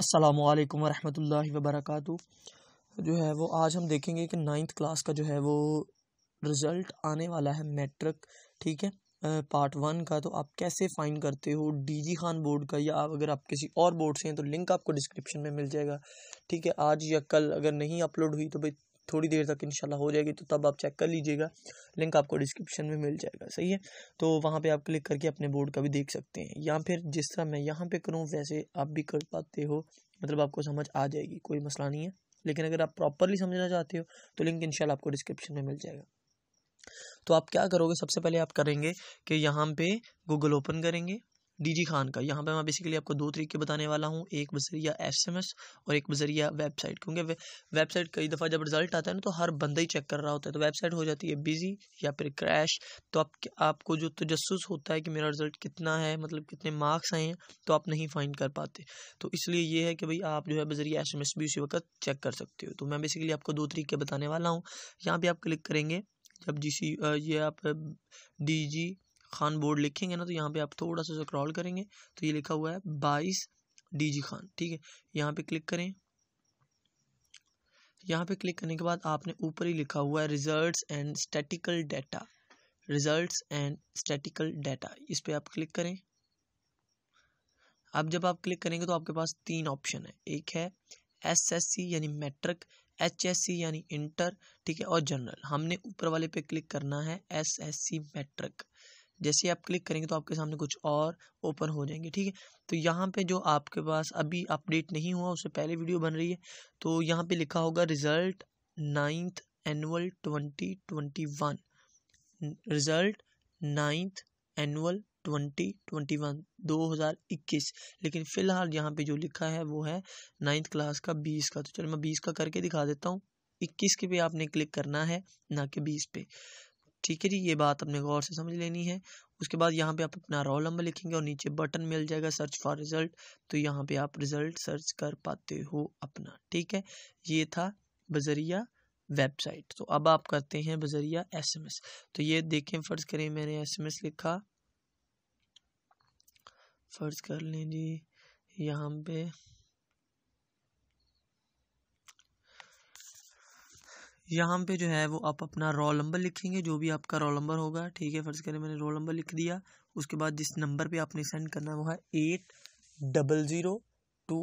असलकम वरहमल वबरक जो है वो आज हम देखेंगे कि नाइन्थ क्लास का जो है वो रिज़ल्ट आने वाला है मैट्रिक ठीक है पार्ट वन का तो आप कैसे फ़ाइन करते हो डीजी खान बोर्ड का या आप अगर आप किसी और बोर्ड से हैं तो लिंक आपको डिस्क्रिप्शन में मिल जाएगा ठीक है आज या कल अगर नहीं अपलोड हुई तो भाई थोड़ी देर तक इंशाल्लाह हो जाएगी तो तब आप चेक कर लीजिएगा लिंक आपको डिस्क्रिप्शन में मिल जाएगा सही है तो वहाँ पे आप क्लिक करके अपने बोर्ड का भी देख सकते हैं या फिर जिस तरह मैं यहाँ पे करूँ वैसे आप भी कर पाते हो मतलब आपको समझ आ जाएगी कोई मसला नहीं है लेकिन अगर आप प्रॉपरली समझना चाहते हो तो लिंक इनशाला आपको डिस्क्रिप्शन में मिल जाएगा तो आप क्या करोगे सबसे पहले आप करेंगे कि यहाँ पे गूगल ओपन करेंगे डीजी खान का यहाँ पे मैं बेसिकली आपको दो तरीके बताने वाला हूँ एक बजरिया एस और एक बजरिया वेबसाइट क्योंकि वे, वेबसाइट कई दफ़ा जब रिजल्ट आता है ना तो हर बंदा ही चेक कर रहा होता है तो वेबसाइट हो जाती है बिजी या फिर क्रैश तो आप आपको जो तजस होता है कि मेरा रिजल्ट कितना है मतलब कितने मार्क्स आए हैं तो आप नहीं फाइंड कर पाते तो इसलिए ये है कि भाई आप जो है बजरिया एस भी उसी वक्त चेक कर सकते हो तो मैं बेसिकली आपको दो तरीके बताने वाला हूँ यहाँ पर आप क्लिक करेंगे जब जी सी ये आप डी जी खान बोर्ड लिखेंगे ना तो यहाँ पे आप थोड़ा सा स्क्रॉल करेंगे तो ये लिखा हुआ है बाईस डीजी खान ठीक है यहाँ पे क्लिक करें यहाँ पे क्लिक करने के बाद आपने ऊपर ही लिखा हुआ है results and statical data results and statical data इस पर आप क्लिक करें अब जब आप क्लिक करेंगे तो आपके पास तीन ऑप्शन है एक है एसएससी यानी मैट्रिक एचएससी यानी इंटर ठीक है और जनरल हमने ऊपर वाले पे क्लिक करना है एसएससी मैट्रिक जैसे आप क्लिक करेंगे तो आपके सामने कुछ और ओपन हो जाएंगे ठीक है तो यहाँ पे जो आपके पास अभी अपडेट नहीं हुआ उससे पहले वीडियो बन रही है तो यहाँ पे लिखा होगा result ninth annual twenty twenty one result ninth annual twenty twenty one दो हज़ार इक्कीस लेकिन फ़िलहाल यहाँ पे जो लिखा है वो है नाइन्थ क्लास का बीस का तो चलो मैं बीस का करके दिखा देता हूँ इक्कीस के पे आपने क्लिक करना है ना कि बीस पे ठीक है जी ये बात आपने गौर से समझ लेनी है उसके बाद यहाँ पे आप अपना रोल नंबर लिखेंगे और नीचे बटन मिल जाएगा सर्च फॉर रिज़ल्ट तो यहाँ पे आप रिज़ल्ट सर्च कर पाते हो अपना ठीक है ये था बजरिया वेबसाइट तो अब आप करते हैं बजरिया एसएमएस तो ये देखें फ़र्ज़ करें मैंने एसएमएस लिखा फ़र्ज़ कर लें जी यहाँ पे यहाँ पे जो है वो आप अपना रोल नंबर लिखेंगे जो भी आपका रोल नंबर होगा ठीक है फर्ज करें मैंने रोल नंबर लिख दिया उसके बाद जिस नंबर पे आपने सेंड करना है वो है eight double zero two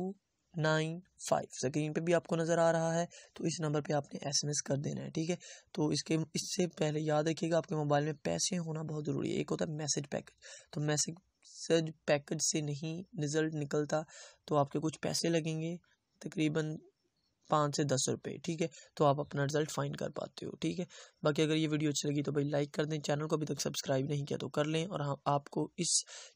nine five screen पे भी आपको नज़र आ रहा है तो इस नंबर पे आपने एसएमएस कर देना है ठीक है तो इसके इससे पहले याद रखिएगा आपके मोबाइल में पैसे होना बहुत ज़रूरी है एक होता है मैसेज पैकेज तो मैसेज पैकेज से नहीं रिज़ल्ट निकलता तो आपके कुछ पैसे लगेंगे तकरीबन पाँच से दस रुपये ठीक है तो आप अपना रिजल्ट फाइंड कर पाते हो ठीक है बाकी अगर ये वीडियो अच्छी लगी तो भाई लाइक कर दें चैनल को अभी तक सब्सक्राइब नहीं किया तो कर लें और हाँ आपको इस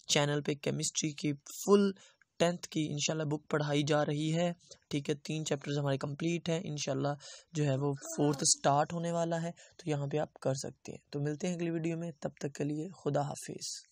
चैनल पे केमिस्ट्री की फुल टेंथ की इनशाला बुक पढ़ाई जा रही है ठीक है तीन चैप्टर्स हमारे कंप्लीट हैं इनशाला जो है वो फोर्थ स्टार्ट होने वाला है तो यहाँ पे आप कर सकते हैं तो मिलते हैं अगली वीडियो में तब तक के लिए खुदा हाफिज़